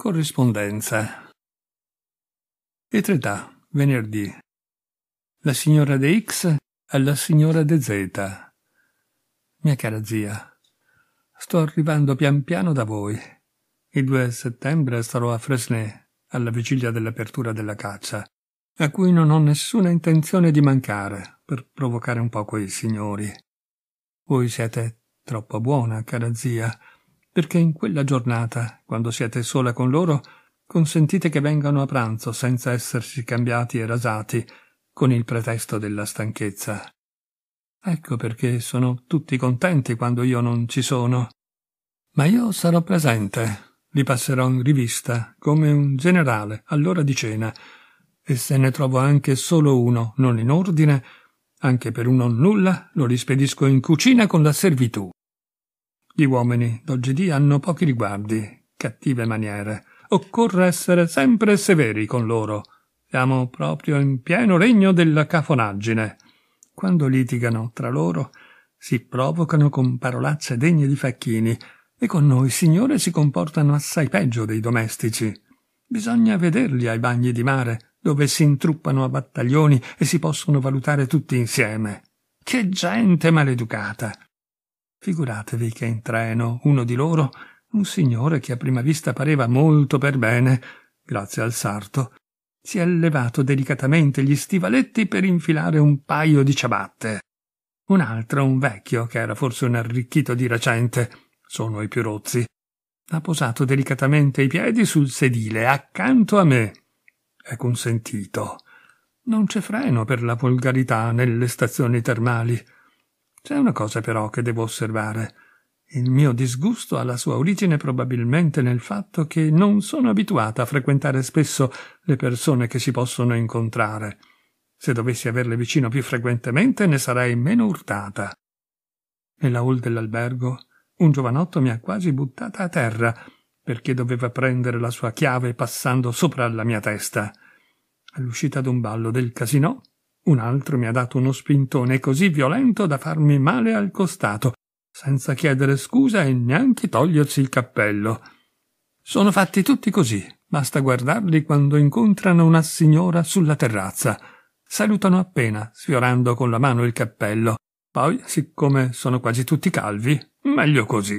Corrispondenza. Etretà, venerdì. La signora de X alla signora de Z. Mia cara zia, sto arrivando pian piano da voi. Il 2 settembre sarò a Fresnay, alla vigilia dell'apertura della caccia, a cui non ho nessuna intenzione di mancare per provocare un po' quei signori. Voi siete troppo buona, cara zia, perché in quella giornata, quando siete sola con loro, consentite che vengano a pranzo senza essersi cambiati e rasati, con il pretesto della stanchezza. Ecco perché sono tutti contenti quando io non ci sono. Ma io sarò presente, li passerò in rivista, come un generale, all'ora di cena, e se ne trovo anche solo uno non in ordine, anche per un non nulla, lo rispedisco in cucina con la servitù. Gli uomini d'oggi hanno pochi riguardi, cattive maniere. Occorre essere sempre severi con loro. Siamo proprio in pieno regno della cafonaggine. Quando litigano tra loro, si provocano con parolacce degne di facchini, e con noi, signore, si comportano assai peggio dei domestici. Bisogna vederli ai bagni di mare, dove si intruppano a battaglioni e si possono valutare tutti insieme. Che gente maleducata! Figuratevi che in treno uno di loro, un signore che a prima vista pareva molto per bene, grazie al sarto, si è levato delicatamente gli stivaletti per infilare un paio di ciabatte. Un altro, un vecchio, che era forse un arricchito di recente, sono i più rozzi, ha posato delicatamente i piedi sul sedile accanto a me. È consentito. Non c'è freno per la volgarità nelle stazioni termali. C'è una cosa però che devo osservare. Il mio disgusto ha la sua origine probabilmente nel fatto che non sono abituata a frequentare spesso le persone che si possono incontrare. Se dovessi averle vicino più frequentemente ne sarei meno urtata. Nella hall dell'albergo un giovanotto mi ha quasi buttata a terra perché doveva prendere la sua chiave passando sopra la mia testa. All'uscita d'un ballo del casino un altro mi ha dato uno spintone così violento da farmi male al costato, senza chiedere scusa e neanche togliersi il cappello. Sono fatti tutti così, basta guardarli quando incontrano una signora sulla terrazza. Salutano appena, sfiorando con la mano il cappello. Poi, siccome sono quasi tutti calvi, meglio così.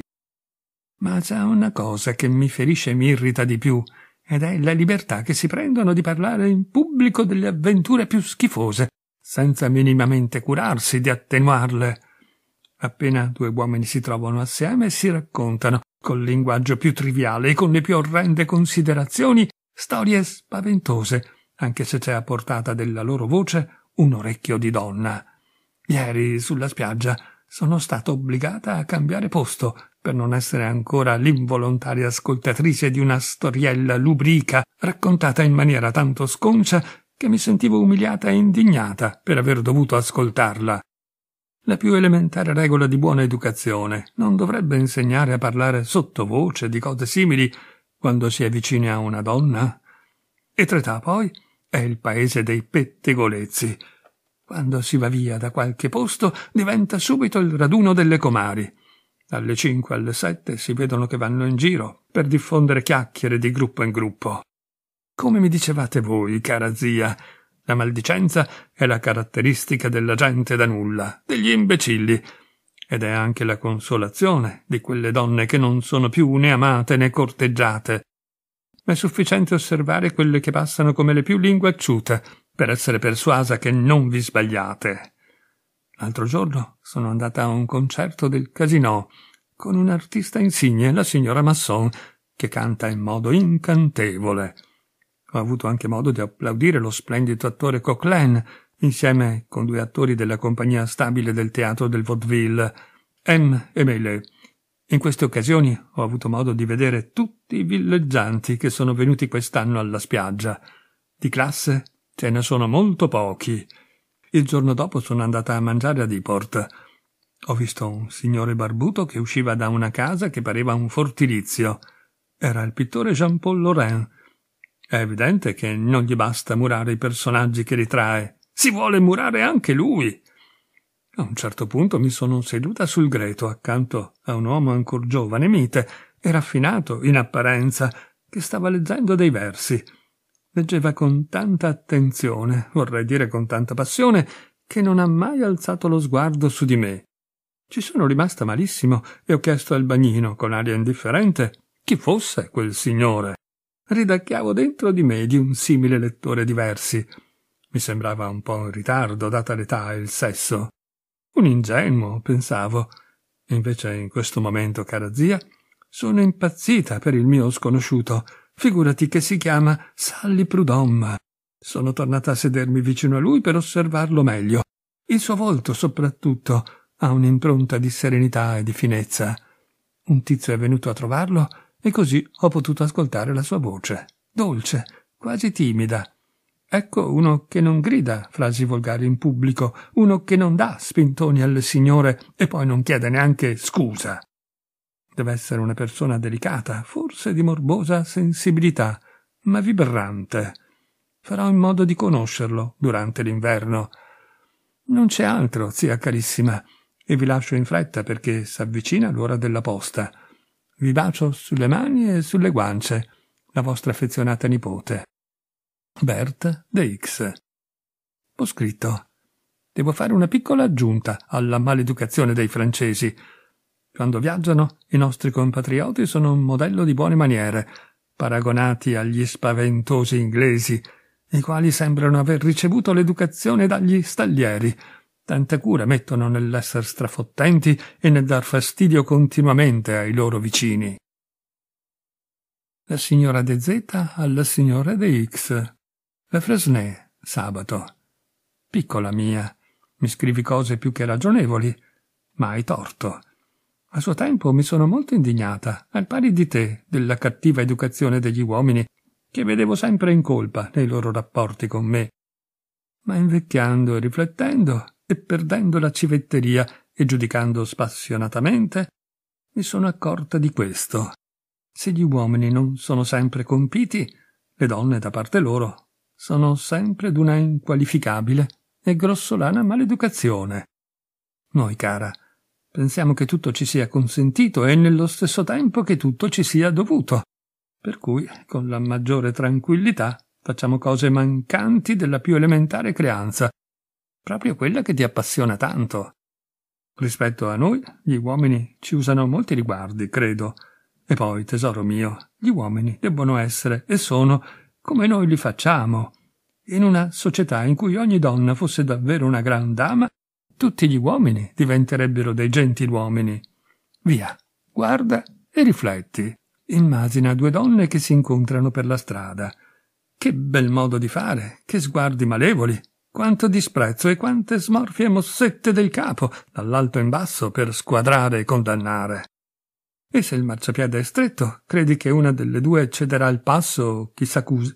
Ma c'è una cosa che mi ferisce e mi irrita di più, ed è la libertà che si prendono di parlare in pubblico delle avventure più schifose, senza minimamente curarsi di attenuarle. Appena due uomini si trovano assieme si raccontano, col linguaggio più triviale e con le più orrende considerazioni, storie spaventose, anche se c'è a portata della loro voce un orecchio di donna. Ieri, sulla spiaggia, sono stata obbligata a cambiare posto per non essere ancora l'involontaria ascoltatrice di una storiella lubrica raccontata in maniera tanto sconcia che mi sentivo umiliata e indignata per aver dovuto ascoltarla. La più elementare regola di buona educazione non dovrebbe insegnare a parlare sottovoce di cose simili quando si è vicini a una donna? Etretà poi è il paese dei pettegolezzi. Quando si va via da qualche posto diventa subito il raduno delle comari. Dalle cinque alle sette si vedono che vanno in giro per diffondere chiacchiere di gruppo in gruppo. Come mi dicevate voi, cara zia, la maldicenza è la caratteristica della gente da nulla, degli imbecilli, ed è anche la consolazione di quelle donne che non sono più né amate né corteggiate. Ma È sufficiente osservare quelle che passano come le più linguacciute per essere persuasa che non vi sbagliate. L'altro giorno sono andata a un concerto del Casino con un artista insigne, la signora Masson, che canta in modo incantevole ho avuto anche modo di applaudire lo splendido attore Coquelin, insieme con due attori della compagnia stabile del teatro del Vaudeville, M. e Meillet. In queste occasioni ho avuto modo di vedere tutti i villeggianti che sono venuti quest'anno alla spiaggia. Di classe ce ne sono molto pochi. Il giorno dopo sono andata a mangiare a Diport. Ho visto un signore barbuto che usciva da una casa che pareva un fortilizio. Era il pittore Jean-Paul Laurent, è evidente che non gli basta murare i personaggi che ritrae. Si vuole murare anche lui. A un certo punto mi sono seduta sul greto accanto a un uomo ancor giovane, mite e raffinato in apparenza, che stava leggendo dei versi. Leggeva con tanta attenzione, vorrei dire con tanta passione, che non ha mai alzato lo sguardo su di me. Ci sono rimasta malissimo e ho chiesto al bagnino, con aria indifferente, chi fosse quel signore ridacchiavo dentro di me di un simile lettore di versi. Mi sembrava un po' in ritardo, data l'età e il sesso. Un ingenuo, pensavo. Invece in questo momento, cara zia, sono impazzita per il mio sconosciuto. Figurati che si chiama Sally Prudhomme. Sono tornata a sedermi vicino a lui per osservarlo meglio. Il suo volto, soprattutto, ha un'impronta di serenità e di finezza. Un tizio è venuto a trovarlo e così ho potuto ascoltare la sua voce, dolce, quasi timida. Ecco uno che non grida frasi volgari in pubblico, uno che non dà spintoni alle signore e poi non chiede neanche scusa. Deve essere una persona delicata, forse di morbosa sensibilità, ma vibrante. Farò in modo di conoscerlo durante l'inverno. Non c'è altro, zia carissima, e vi lascio in fretta perché s'avvicina l'ora della posta. Vi bacio sulle mani e sulle guance. La vostra affezionata nipote. Bert De X. Ho scritto. Devo fare una piccola aggiunta alla maleducazione dei francesi. Quando viaggiano, i nostri compatrioti sono un modello di buone maniere, paragonati agli spaventosi inglesi, i quali sembrano aver ricevuto l'educazione dagli stallieri tanta cura mettono nell'esser strafottenti e nel dar fastidio continuamente ai loro vicini. La signora De Z alla signora De X. La Fresnay, sabato. Piccola mia, mi scrivi cose più che ragionevoli, ma hai torto. A suo tempo mi sono molto indignata, al pari di te, della cattiva educazione degli uomini, che vedevo sempre in colpa nei loro rapporti con me. Ma invecchiando e riflettendo, e perdendo la civetteria e giudicando spassionatamente, mi sono accorta di questo. Se gli uomini non sono sempre compiti, le donne da parte loro sono sempre d'una inqualificabile e grossolana maleducazione. Noi, cara, pensiamo che tutto ci sia consentito e nello stesso tempo che tutto ci sia dovuto, per cui con la maggiore tranquillità facciamo cose mancanti della più elementare creanza, proprio quella che ti appassiona tanto. Rispetto a noi, gli uomini ci usano molti riguardi, credo. E poi, tesoro mio, gli uomini debbono essere e sono come noi li facciamo. In una società in cui ogni donna fosse davvero una gran dama, tutti gli uomini diventerebbero dei gentiluomini. Via, guarda e rifletti. Immagina due donne che si incontrano per la strada. Che bel modo di fare, che sguardi malevoli, quanto disprezzo e quante smorfie mossette del capo, dall'alto in basso, per squadrare e condannare. E se il marciapiede è stretto, credi che una delle due cederà il passo, chissà cosa.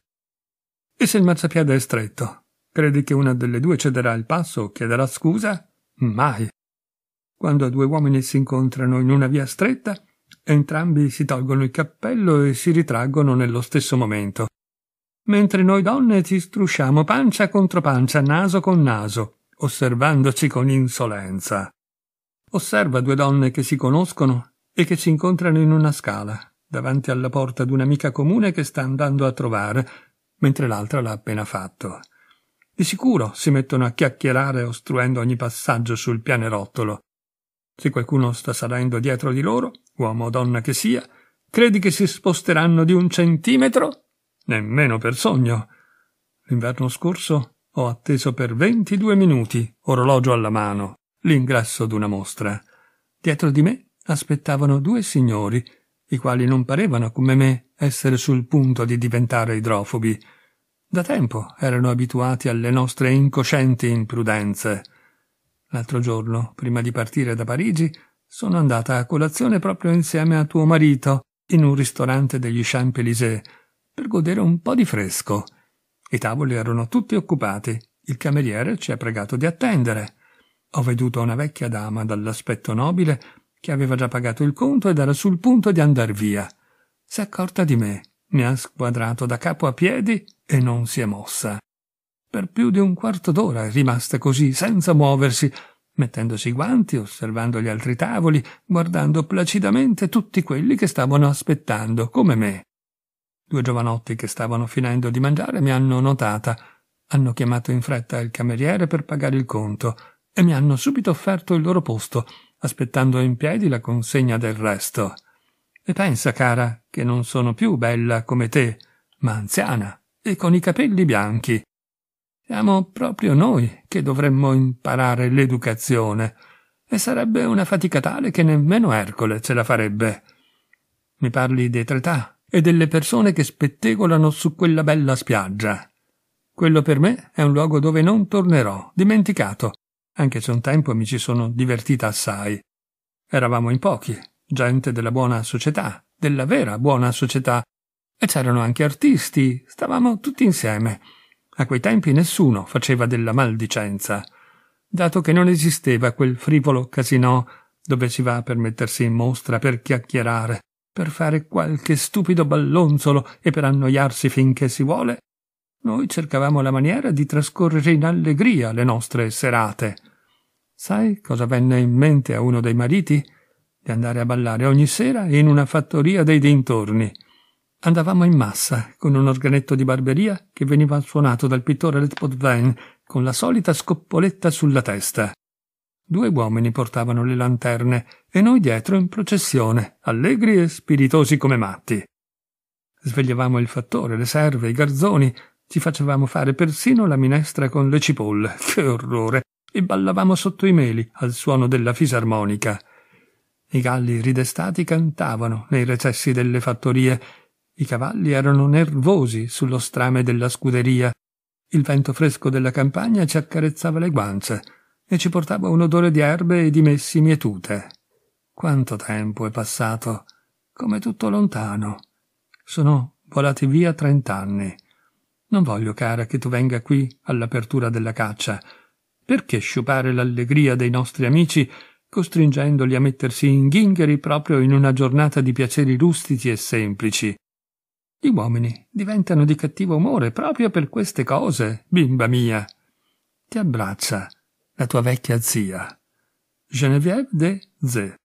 E se il marciapiede è stretto, credi che una delle due cederà il passo o chiederà scusa? Mai. Quando due uomini si incontrano in una via stretta, entrambi si tolgono il cappello e si ritraggono nello stesso momento, mentre noi donne ci strusciamo pancia contro pancia, naso con naso, osservandoci con insolenza. Osserva due donne che si conoscono e che si incontrano in una scala, davanti alla porta d'un'amica comune che sta andando a trovare, mentre l'altra l'ha appena fatto. Di sicuro si mettono a chiacchierare ostruendo ogni passaggio sul pianerottolo. Se qualcuno sta salendo dietro di loro, uomo o donna che sia, credi che si sposteranno di un centimetro? Nemmeno per sogno. L'inverno scorso ho atteso per 22 minuti, orologio alla mano, l'ingresso d'una mostra. Dietro di me aspettavano due signori, i quali non parevano come me essere sul punto di diventare idrofobi. Da tempo erano abituati alle nostre incoscienti imprudenze. L'altro giorno, prima di partire da Parigi, sono andata a colazione proprio insieme a tuo marito in un ristorante degli Champs-Élysées per godere un po' di fresco. I tavoli erano tutti occupati. Il cameriere ci ha pregato di attendere. Ho veduto una vecchia dama dall'aspetto nobile che aveva già pagato il conto ed era sul punto di andar via. Si è accorta di me, mi ha squadrato da capo a piedi e non si è mossa. Per più di un quarto d'ora è rimasta così, senza muoversi, mettendosi i guanti, osservando gli altri tavoli, guardando placidamente tutti quelli che stavano aspettando, come me. Due giovanotti che stavano finendo di mangiare mi hanno notata, hanno chiamato in fretta il cameriere per pagare il conto e mi hanno subito offerto il loro posto, aspettando in piedi la consegna del resto. E pensa, cara, che non sono più bella come te, ma anziana e con i capelli bianchi. Siamo proprio noi che dovremmo imparare l'educazione, e sarebbe una fatica tale che nemmeno Ercole ce la farebbe. Mi parli d'età, e delle persone che spettegolano su quella bella spiaggia. Quello per me è un luogo dove non tornerò, dimenticato, anche se un tempo mi ci sono divertita assai. Eravamo in pochi, gente della buona società, della vera buona società, e c'erano anche artisti, stavamo tutti insieme. A quei tempi nessuno faceva della maldicenza, dato che non esisteva quel frivolo casinò dove si va per mettersi in mostra, per chiacchierare, per fare qualche stupido ballonzolo e per annoiarsi finché si vuole, noi cercavamo la maniera di trascorrere in allegria le nostre serate. Sai cosa venne in mente a uno dei mariti? Di andare a ballare ogni sera in una fattoria dei dintorni. Andavamo in massa, con un organetto di barberia che veniva suonato dal pittore Letpot Van, con la solita scoppoletta sulla testa. Due uomini portavano le lanterne e noi dietro in processione, allegri e spiritosi come matti. Svegliavamo il fattore, le serve, i garzoni, ci facevamo fare persino la minestra con le cipolle, che orrore, e ballavamo sotto i meli al suono della fisarmonica. I galli ridestati cantavano nei recessi delle fattorie, i cavalli erano nervosi sullo strame della scuderia, il vento fresco della campagna ci accarezzava le guance, e ci portava un odore di erbe e di messi mietute. Quanto tempo è passato, come tutto lontano. Sono volati via trent'anni. Non voglio, cara, che tu venga qui all'apertura della caccia. Perché sciupare l'allegria dei nostri amici costringendoli a mettersi in ghingheri proprio in una giornata di piaceri rustici e semplici? Gli uomini diventano di cattivo umore proprio per queste cose, bimba mia. Ti abbraccia la tua vecchia zia. Geneviève de Z.